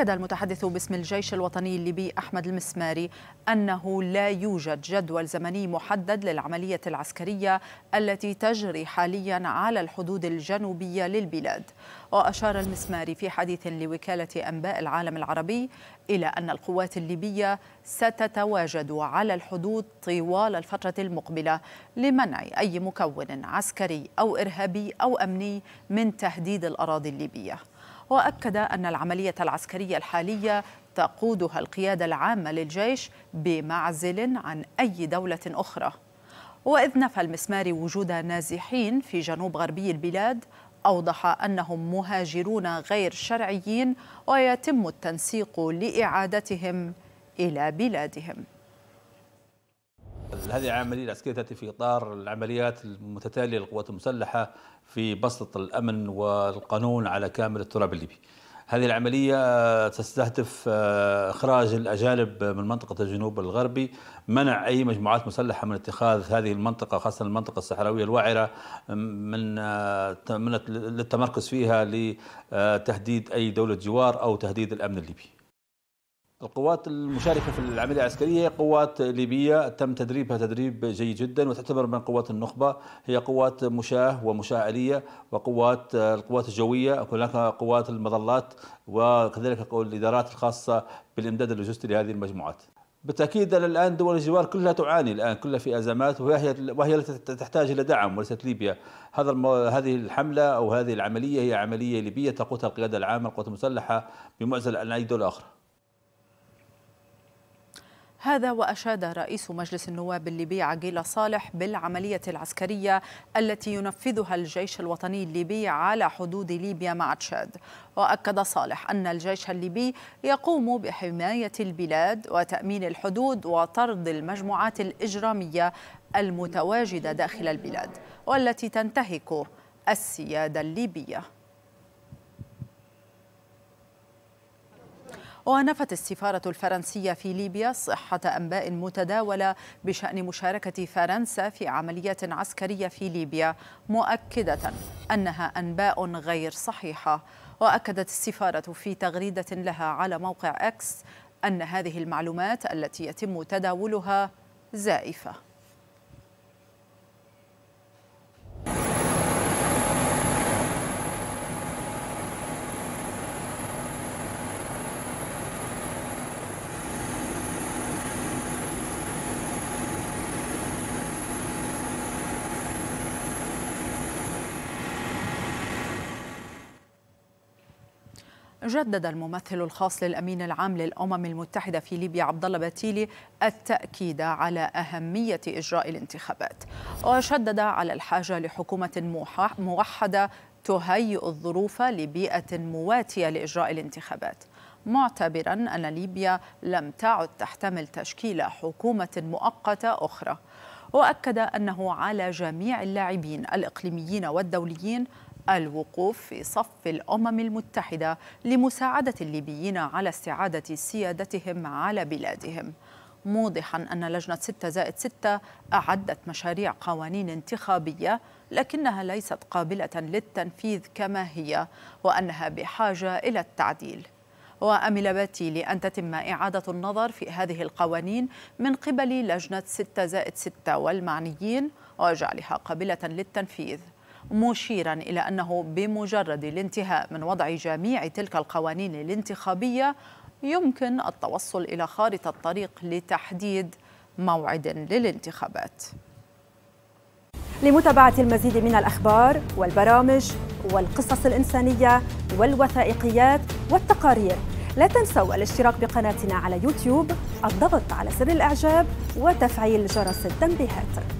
أكد المتحدث باسم الجيش الوطني الليبي أحمد المسماري أنه لا يوجد جدول زمني محدد للعملية العسكرية التي تجري حاليا على الحدود الجنوبية للبلاد وأشار المسماري في حديث لوكالة أنباء العالم العربي إلى أن القوات الليبية ستتواجد على الحدود طوال الفترة المقبلة لمنع أي مكون عسكري أو إرهابي أو أمني من تهديد الأراضي الليبية وأكد أن العملية العسكرية الحالية تقودها القيادة العامة للجيش بمعزل عن أي دولة أخرى وإذ نفى المسماري وجود نازحين في جنوب غربي البلاد أوضح أنهم مهاجرون غير شرعيين ويتم التنسيق لإعادتهم إلى بلادهم هذه العملية العسكرية تأتي في إطار العمليات المتتالية للقوات المسلحة في بسط الأمن والقانون على كامل التراب الليبي هذه العملية تستهدف آه، إخراج الأجانب من منطقة الجنوب الغربي منع أي مجموعات مسلحة من اتخاذ هذه المنطقة خاصة المنطقة الصحراوية الوعرة من آه، للتمركز فيها لتهديد أي دولة جوار أو تهديد الأمن الليبي القوات المشاركة في العملية العسكرية هي قوات ليبية تم تدريبها تدريب جيد جدا وتعتبر من قوات النخبة هي قوات مشاة ومشاة آلية وقوات القوات الجوية هناك قوات المظلات وكذلك الإدارات الخاصة بالإمداد اللوجستي لهذه المجموعات بالتاكيد الان دول الجوار كلها تعاني الان كلها في ازمات وهي وهي التي تحتاج الى دعم وليست ليبيا هذا هذه الحمله او هذه العمليه هي عمليه ليبيه تقودها القياده العامه القوات المسلحه بمعزل عن اي دوله اخرى هذا وأشاد رئيس مجلس النواب الليبي عقيل صالح بالعملية العسكرية التي ينفذها الجيش الوطني الليبي على حدود ليبيا مع تشاد وأكد صالح أن الجيش الليبي يقوم بحماية البلاد وتأمين الحدود وطرد المجموعات الإجرامية المتواجدة داخل البلاد والتي تنتهك السيادة الليبية ونفت السفارة الفرنسية في ليبيا صحة أنباء متداولة بشأن مشاركة فرنسا في عمليات عسكرية في ليبيا مؤكدة أنها أنباء غير صحيحة وأكدت السفارة في تغريدة لها على موقع أكس أن هذه المعلومات التي يتم تداولها زائفة جدد الممثل الخاص للامين العام للامم المتحده في ليبيا عبد الله باتيلي التاكيد على اهميه اجراء الانتخابات وشدد على الحاجه لحكومه موحده تهيئ الظروف لبيئه مواتيه لاجراء الانتخابات معتبرا ان ليبيا لم تعد تحتمل تشكيل حكومه مؤقته اخرى واكد انه على جميع اللاعبين الاقليميين والدوليين الوقوف في صف الأمم المتحدة لمساعدة الليبيين على استعادة سيادتهم على بلادهم موضحا أن لجنة 6 زائد 6 أعدت مشاريع قوانين انتخابية لكنها ليست قابلة للتنفيذ كما هي وأنها بحاجة إلى التعديل وأمل باتي لأن تتم إعادة النظر في هذه القوانين من قبل لجنة 6 زائد 6 والمعنيين وجعلها قابلة للتنفيذ مشيرا إلى أنه بمجرد الانتهاء من وضع جميع تلك القوانين الانتخابية يمكن التوصل إلى خارطة الطريق لتحديد موعد للانتخابات لمتابعة المزيد من الأخبار والبرامج والقصص الإنسانية والوثائقيات والتقارير لا تنسوا الاشتراك بقناتنا على يوتيوب الضغط على زر الإعجاب وتفعيل جرس التنبيهات